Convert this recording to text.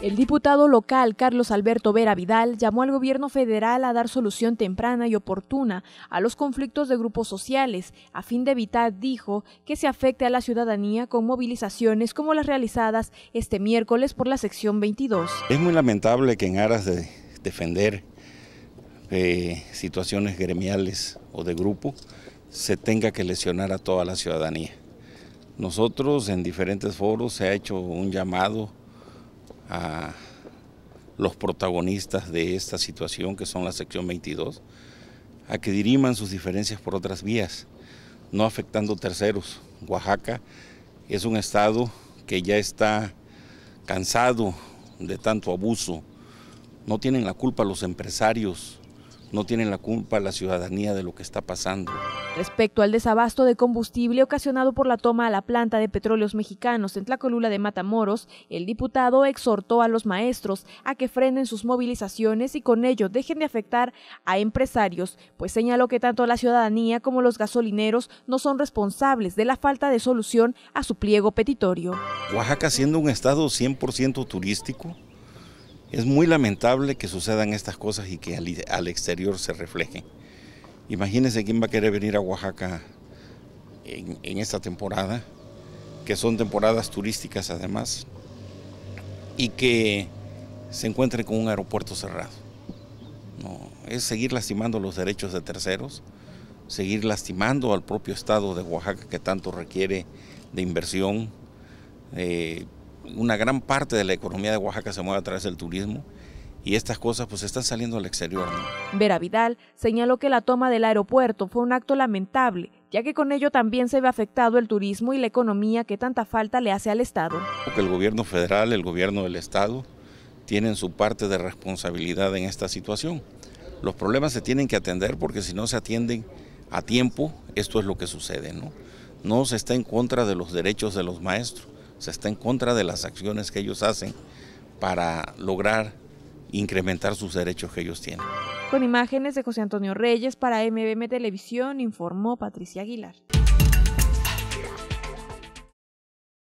El diputado local Carlos Alberto Vera Vidal llamó al gobierno federal a dar solución temprana y oportuna a los conflictos de grupos sociales, a fin de evitar, dijo, que se afecte a la ciudadanía con movilizaciones como las realizadas este miércoles por la sección 22. Es muy lamentable que en aras de defender eh, situaciones gremiales o de grupo se tenga que lesionar a toda la ciudadanía. Nosotros en diferentes foros se ha hecho un llamado a los protagonistas de esta situación, que son la sección 22, a que diriman sus diferencias por otras vías, no afectando terceros. Oaxaca es un estado que ya está cansado de tanto abuso. No tienen la culpa los empresarios no tienen la culpa la ciudadanía de lo que está pasando. Respecto al desabasto de combustible ocasionado por la toma a la planta de petróleos mexicanos en Tlacolula de Matamoros, el diputado exhortó a los maestros a que frenen sus movilizaciones y con ello dejen de afectar a empresarios, pues señaló que tanto la ciudadanía como los gasolineros no son responsables de la falta de solución a su pliego petitorio. Oaxaca siendo un estado 100% turístico, es muy lamentable que sucedan estas cosas y que al, exterior se reflejen. Imagínense quién va a querer venir a Oaxaca en, esta temporada, que son temporadas turísticas además, y que se encuentre con un aeropuerto cerrado. es seguir lastimando los derechos de terceros, seguir lastimando al propio Estado de Oaxaca que tanto requiere de inversión, eh, una gran parte de la economía de Oaxaca se mueve a través del turismo y estas cosas pues están saliendo al exterior. Vera Vidal señaló que la toma del aeropuerto fue un acto lamentable, ya que con ello también se ve afectado el turismo y la economía que tanta falta le hace al Estado. El gobierno federal, el gobierno del Estado tienen su parte de responsabilidad en esta situación. Los problemas se tienen que atender porque si no se atienden a tiempo, esto es lo que sucede. No, no se está en contra de los derechos de los maestros se está en contra de las acciones que ellos hacen para lograr incrementar sus derechos que ellos tienen. Con imágenes de José Antonio Reyes para MBM Televisión informó Patricia Aguilar.